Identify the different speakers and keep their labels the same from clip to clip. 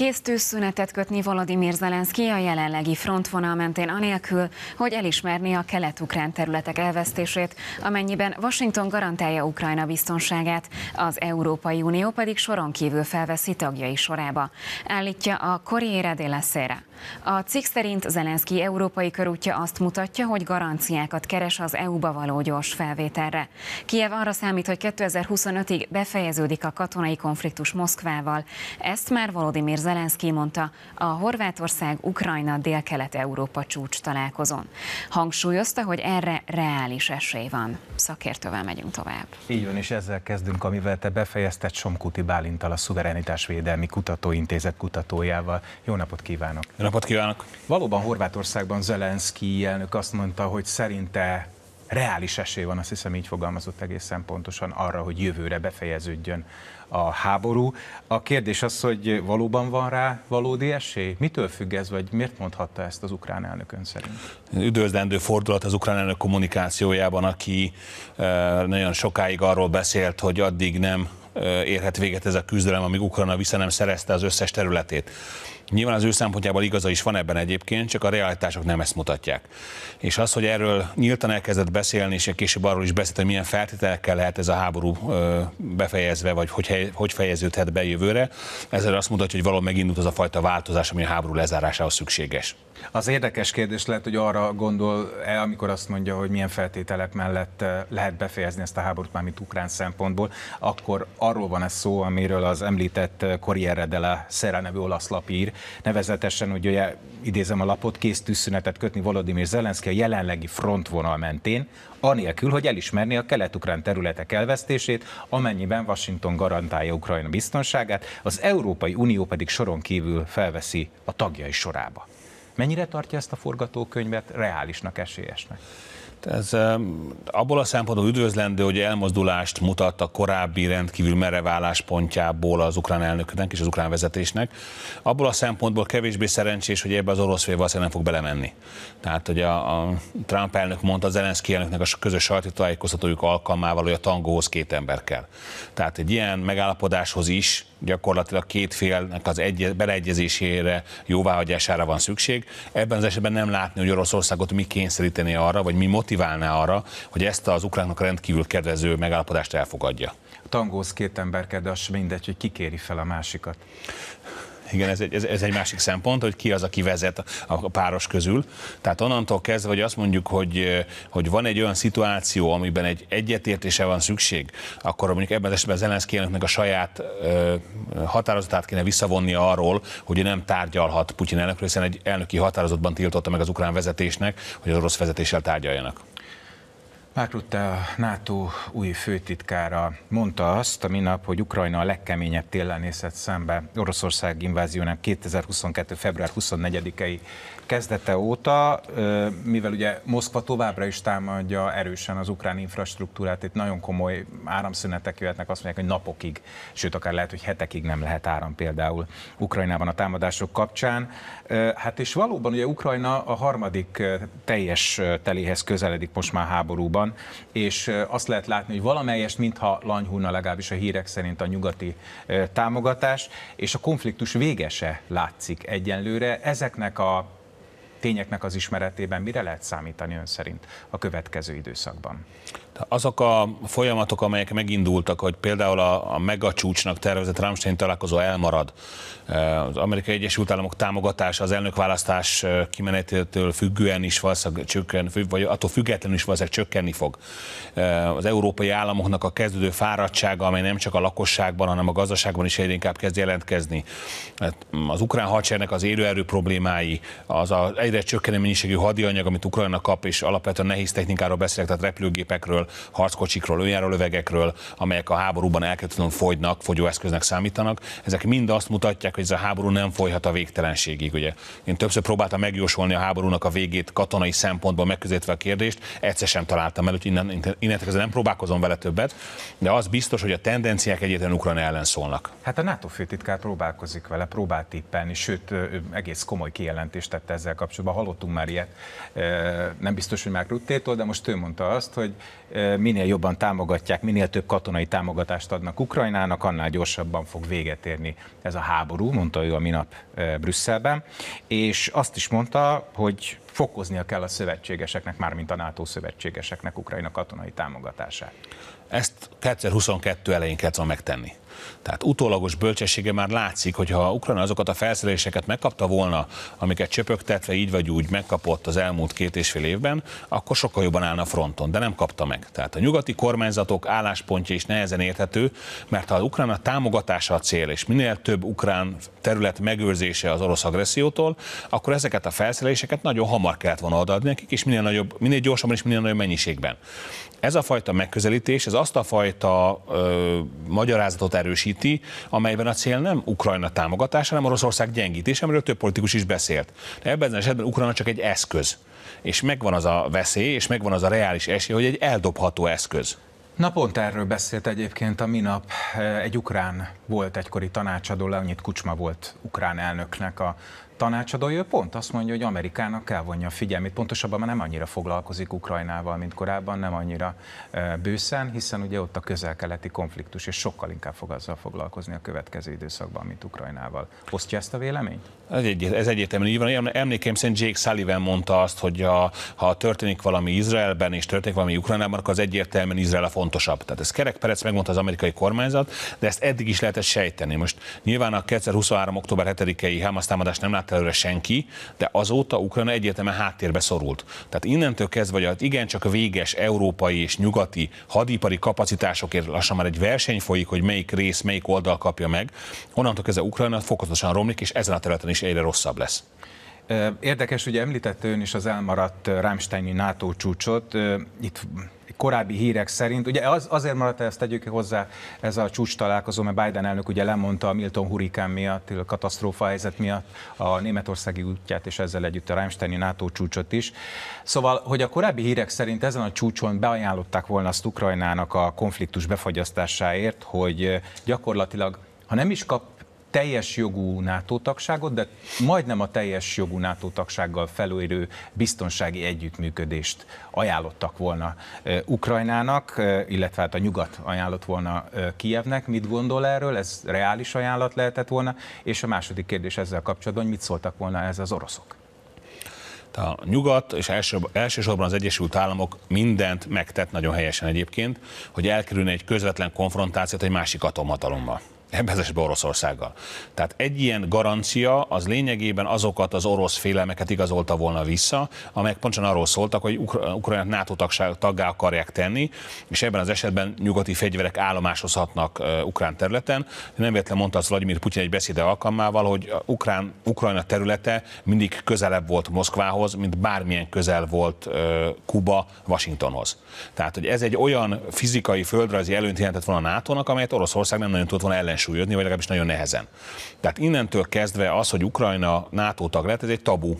Speaker 1: Kész tűzszünetet kötni Volodymyr Zelenszky a jelenlegi frontvonal mentén anélkül, hogy elismerni a kelet-ukrán területek elvesztését, amennyiben Washington garantálja Ukrajna biztonságát, az Európai Unió pedig soron kívül felveszi tagjai sorába, állítja a Corriere della Sera. A cikk szerint Zelenszky európai körútja azt mutatja, hogy garanciákat keres az EU-ba való gyors felvételre. Kiev arra számít, hogy 2025-ig befejeződik a katonai konfliktus Moszkvával. Ezt már Volodymyr Zelenszky mondta a Horvátország-Ukrajna-Délkelet-Európa csúcs találkozón. Hangsúlyozta, hogy erre reális esély van. Szakértővel megyünk tovább. Így van, és ezzel kezdünk, amivel te befejezted Somkuti Bálintal, a Szuverenitásvédelmi Kutatóintézet kutatójával. Jó napot kívánok! Jó napot kívánok! Valóban Horvátországban Zelenszki elnök azt mondta, hogy szerinte reális esély van, azt hiszem így fogalmazott egészen pontosan arra, hogy jövőre befejeződjön a háború. A kérdés az, hogy valóban van rá valódi esély? Mitől függ ez, vagy miért mondhatta ezt az ukrán elnök ön szerint?
Speaker 2: Üdvözlendő fordulat az ukrán elnök kommunikációjában, aki eh, nagyon sokáig arról beszélt, hogy addig nem eh, érhet véget ez a küzdelem, amíg Ukrajna vissza nem szerezte az összes területét. Nyilván az ő szempontjából igaza is van ebben egyébként, csak a realitások nem ezt mutatják. És az, hogy erről nyíltan elkezdett beszélni, és később arról is beszélt, hogy milyen feltételekkel lehet ez a háború befejezve, vagy hogy, hogy fejeződhet be jövőre, ezzel azt mutatja, hogy valóban megindult az a fajta változás, ami a háború lezárásához szükséges. Az érdekes kérdés lehet,
Speaker 1: hogy arra gondol-e, amikor azt mondja, hogy milyen feltételek mellett lehet befejezni ezt a háborút, mármint ukrán szempontból, akkor arról van ez szó, amiről az említett Corriere della Sera nevű olasz lap ír, nevezetesen, hogy ugye idézem a lapot, kész tűzszünetet kötni Volodymyr Zelenszky a jelenlegi frontvonal mentén, anélkül, hogy elismerni a kelet-ukrán területek elvesztését, amennyiben Washington garantálja Ukrajna biztonságát, az Európai Unió pedig soron kívül felveszi a tagjai sorába. Mennyire tartja ezt a forgatókönyvet reálisnak, esélyesnek?
Speaker 2: Ez abból a szempontból üdvözlendő, hogy elmozdulást mutat a korábbi rendkívül merev álláspontjából az ukrán elnöknek és az ukrán vezetésnek. Abból a szempontból kevésbé szerencsés, hogy ebbe az orosz fél valószínűleg nem fog belemenni. Tehát, hogy a, a Trump elnök mondta az Zelenszky elnöknek a közös sajtótájékoztatójuk alkalmával, hogy a tangóhoz két ember kell. Tehát egy ilyen megállapodáshoz is gyakorlatilag két félnek az egy, beleegyezésére, jóváhagyására van szükség. Ebben az esetben nem látni, hogy Oroszországot mi kényszerítené arra, vagy mi motiválná arra, hogy ezt az ukránoknak rendkívül kedvező megállapodást elfogadja. Tangóz két az mindegy, hogy kikéri fel a másikat. Igen, ez egy, ez, ez egy másik szempont, hogy ki az, aki vezet a páros közül. Tehát onnantól kezdve, hogy azt mondjuk, hogy, hogy van egy olyan szituáció, amiben egy egyetértése van szükség, akkor mondjuk ebben az esetben Zelenszky elnöknek a saját ö, határozatát kéne visszavonnia arról, hogy ő nem tárgyalhat Putyin elnökről, hiszen egy elnöki határozatban tiltotta meg az ukrán vezetésnek, hogy az orosz vezetéssel tárgyaljanak.
Speaker 1: Mark Rutte, a NATO új főtitkára mondta azt a minap, hogy Ukrajna a legkeményebb télen nézett szembe Oroszország inváziónak 2022. február 24-i kezdete óta, mivel ugye Moszkva továbbra is támadja erősen az ukrán infrastruktúrát, itt nagyon komoly áramszünetek jöhetnek, azt mondják, hogy napokig, sőt akár lehet, hogy hetekig nem lehet áram például Ukrajnában a támadások kapcsán. Hát és valóban ugye Ukrajna a harmadik teljes teléhez közeledik most már háborúban, országban, és azt lehet látni, hogy valamelyest mintha lanyhulna legalábbis a hírek szerint a nyugati támogatás, és a konfliktus végese látszik egyenlőre. Ezeknek a tényeknek az ismeretében mire lehet számítani ön szerint a következő időszakban?
Speaker 2: Azok a folyamatok, amelyek megindultak, hogy például a, a megacsúcsnak tervezett Rammstein találkozó elmarad, eh, az Amerikai Egyesült Államok támogatása az elnökválasztás eh, kimenetétől függően is valószínűleg csökken, vagy attól függetlenül is valószínűleg csökkenni fog. Eh, az európai államoknak a kezdődő fáradtsága, amely nem csak a lakosságban, hanem a gazdaságban is egyre inkább kezd jelentkezni. Hát, mm, az ukrán hadseregnek az élőerő problémái, az a, egyre csökkenő mennyiségű hadianyag, amit Ukrajna kap, és alapvetően nehéz technikáról beszélek, tehát repülőgépekről, harckocsikról, önjárólövegekről, amelyek a háborúban elkezdően fogynak, fogyóeszköznek számítanak. Ezek mind azt mutatják, hogy ez a háború nem folyhat a végtelenségig. Ugye? Én többször próbáltam megjósolni a háborúnak a végét katonai szempontból megközelítve a kérdést, egyszer sem találtam el, innen, innen, innentől nem próbálkozom vele többet, de az biztos, hogy a tendenciák egyetlen Ukrajna ellen szólnak. Hát a NATO főtitkár próbálkozik
Speaker 1: vele, próbál tippelni, sőt egész komoly kijelentést tette ezzel kapcsolatban kapcsolatban hallottunk már ilyet, nem biztos, hogy már Ruttétól, de most ő mondta azt, hogy minél jobban támogatják, minél több katonai támogatást adnak Ukrajnának, annál gyorsabban fog véget érni ez a háború, mondta ő a minap Brüsszelben, és azt is mondta, hogy fokoznia kell a szövetségeseknek, mármint a NATO szövetségeseknek Ukrajna katonai támogatását.
Speaker 2: Ezt 2022 elején kell megtenni. Tehát utólagos bölcsessége már látszik, hogy ha Ukrajna azokat a felszereléseket megkapta volna, amiket csöpögtetve így vagy úgy megkapott az elmúlt két és fél évben, akkor sokkal jobban állna a fronton, de nem kapta meg. Tehát a nyugati kormányzatok álláspontja is nehezen érthető, mert ha Ukrajna támogatása a cél, és minél több ukrán terület megőrzése az orosz agressziótól, akkor ezeket a felszereléseket nagyon hamar kellett volna adni nekik, és minél, nagyobb, minél gyorsabban és minél nagyobb mennyiségben. Ez a fajta megközelítés, ez azt a fajta ö, magyarázatot erő erősíti, amelyben a cél nem Ukrajna támogatása, hanem Oroszország gyengítése, amiről több politikus is beszélt. De ebben az esetben Ukrajna csak egy eszköz. És megvan az a veszély, és megvan az a reális esély, hogy egy eldobható eszköz. Na pont
Speaker 1: erről beszélt egyébként a minap egy ukrán volt egykori tanácsadó, Leonid Kucsma volt ukrán elnöknek a tanácsadója pont azt mondja, hogy Amerikának vonja a figyelmét, pontosabban már nem annyira foglalkozik Ukrajnával, mint korábban, nem annyira bőszen, hiszen ugye ott a közel-keleti konfliktus, és sokkal inkább fog azzal foglalkozni a következő időszakban, mint Ukrajnával. Osztja ezt a véleményt?
Speaker 2: Ez, egy, ez egyértelműen így van. Emlékeim szerint Jake Sullivan mondta azt, hogy a, ha történik valami Izraelben és történik valami Ukrajnában, akkor az egyértelműen Izrael a fontosabb. Tehát ez Kerek Perec megmondta az amerikai kormányzat, de ezt eddig is lehetett sejteni. Most nyilván a 2023. október 7-i Hamas támadást nem látta előre senki, de azóta Ukrajna egyértelműen háttérbe szorult. Tehát innentől kezdve, hogy hát igencsak véges európai és nyugati hadipari kapacitásokért lassan már egy verseny folyik, hogy melyik rész, melyik oldal kapja meg, onnantól kezdve Ukrajna fokozatosan romlik, és ezen a területen is és egyre rosszabb lesz. Érdekes, hogy említette ön is az elmaradt
Speaker 1: Rámsteini NATO csúcsot. Itt korábbi hírek szerint, ugye az, azért maradt ezt tegyük hozzá ez a csúcs találkozó, mert Biden elnök ugye lemondta a Milton hurikán miatt, a katasztrófa helyzet miatt a németországi útját, és ezzel együtt a Rámsteini NATO csúcsot is. Szóval, hogy a korábbi hírek szerint ezen a csúcson beajánlották volna azt Ukrajnának a konfliktus befagyasztásáért, hogy gyakorlatilag ha nem is kap teljes jogú NATO tagságot, de majdnem a teljes jogú NATO tagsággal felérő biztonsági együttműködést ajánlottak volna Ukrajnának, illetve hát a nyugat ajánlott volna Kijevnek. Mit gondol erről? Ez reális ajánlat lehetett volna? És
Speaker 2: a második kérdés ezzel kapcsolatban, hogy mit szóltak volna ez az oroszok? A nyugat és elsősorban az Egyesült Államok mindent megtett, nagyon helyesen egyébként, hogy elkerülne egy közvetlen konfrontációt egy másik atomhatalommal ebben az esetben Oroszországgal. Tehát egy ilyen garancia az lényegében azokat az orosz félelmeket igazolta volna vissza, amelyek pontosan arról szóltak, hogy Ukra- Ukrajnát NATO taggá akarják tenni, és ebben az esetben nyugati fegyverek állomásozhatnak uh, ukrán területen. Nem véletlen mondta az Vladimir Putyin egy beszéde alkalmával, hogy ukrán, Ukrajna területe mindig közelebb volt Moszkvához, mint bármilyen közel volt uh, Kuba Washingtonhoz. Tehát, hogy ez egy olyan fizikai, földrajzi előnyt jelentett volna a NATO-nak, amelyet Oroszország nem nagyon tudott volna ellen ellensúlyozni, vagy legalábbis nagyon nehezen. Tehát innentől kezdve az, hogy Ukrajna NATO tag lett, ez egy tabu,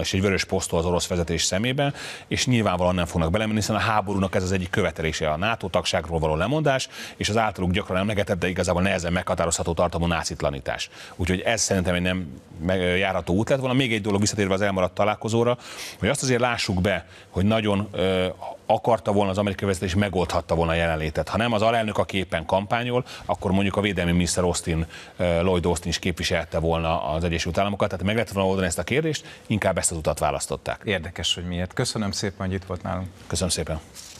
Speaker 2: és egy vörös posztó az orosz vezetés szemében, és nyilvánvalóan nem fognak belemenni, hiszen a háborúnak ez az egyik követelése a NATO tagságról való lemondás, és az általuk gyakran emlegetett, de igazából nehezen meghatározható tartalmú nácitlanítás. Úgyhogy ez szerintem egy nem járható út lett volna. Még egy dolog visszatérve az elmaradt találkozóra, hogy azt azért lássuk be, hogy nagyon ö, akarta volna az amerikai vezetés, megoldhatta volna a jelenlétet. Ha nem az alelnök, a képen kampányol, akkor mondjuk a védelmi külügyminiszter Austin, eh, Lloyd Austin is képviselte volna az Egyesült Államokat, tehát meg lehet volna oldani ezt a kérdést, inkább ezt az utat választották. Érdekes, hogy miért. Köszönöm szépen, hogy itt volt nálunk. Köszönöm szépen.